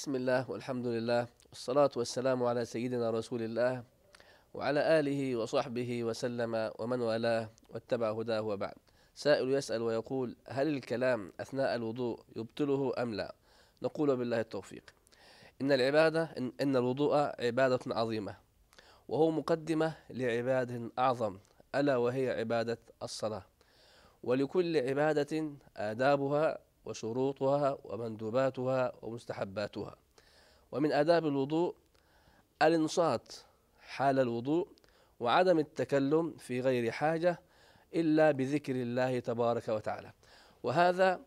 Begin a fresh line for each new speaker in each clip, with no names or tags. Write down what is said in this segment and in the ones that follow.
بسم الله والحمد لله والصلاة والسلام على سيدنا رسول الله وعلى آله وصحبه وسلم ومن والاه واتبع هداه وبعد سائل يسأل ويقول هل الكلام أثناء الوضوء يبطله أم لا نقول بالله التوفيق إن العبادة إن, إن الوضوء عبادة عظيمة وهو مقدمة لعبادة أعظم ألا وهي عبادة الصلاة ولكل عبادة آدابها وشروطها ومندوباتها ومستحباتها ومن آداب الوضوء الإنصات حال الوضوء وعدم التكلم في غير حاجة إلا بذكر الله تبارك وتعالى وهذا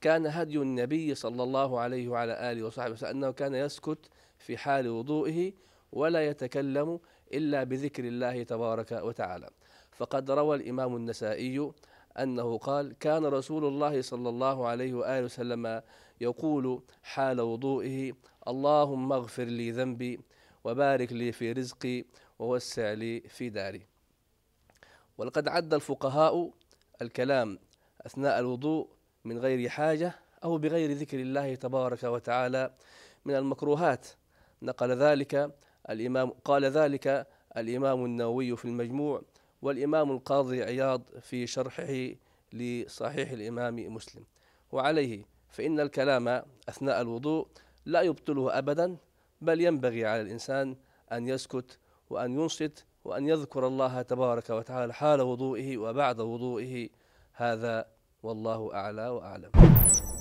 كان هدي النبي صلى الله عليه وعلى آله وصحبه وسلم أنه كان يسكت في حال وضوئه ولا يتكلم إلا بذكر الله تبارك وتعالى فقد روى الإمام النسائي أنه قال كان رسول الله صلى الله عليه وآله وسلم يقول حال وضوئه اللهم اغفر لي ذنبي وبارك لي في رزقي ووسع لي في داري ولقد عد الفقهاء الكلام أثناء الوضوء من غير حاجة أو بغير ذكر الله تبارك وتعالى من المكروهات نقل ذلك الإمام قال ذلك الإمام النووي في المجموع والإمام القاضي عياض في شرحه لصحيح الإمام مسلم وعليه فإن الكلام أثناء الوضوء لا يبطله أبدا بل ينبغي على الإنسان أن يسكت وأن ينصت وأن يذكر الله تبارك وتعالى حال وضوئه وبعد وضوئه هذا والله أعلى وأعلم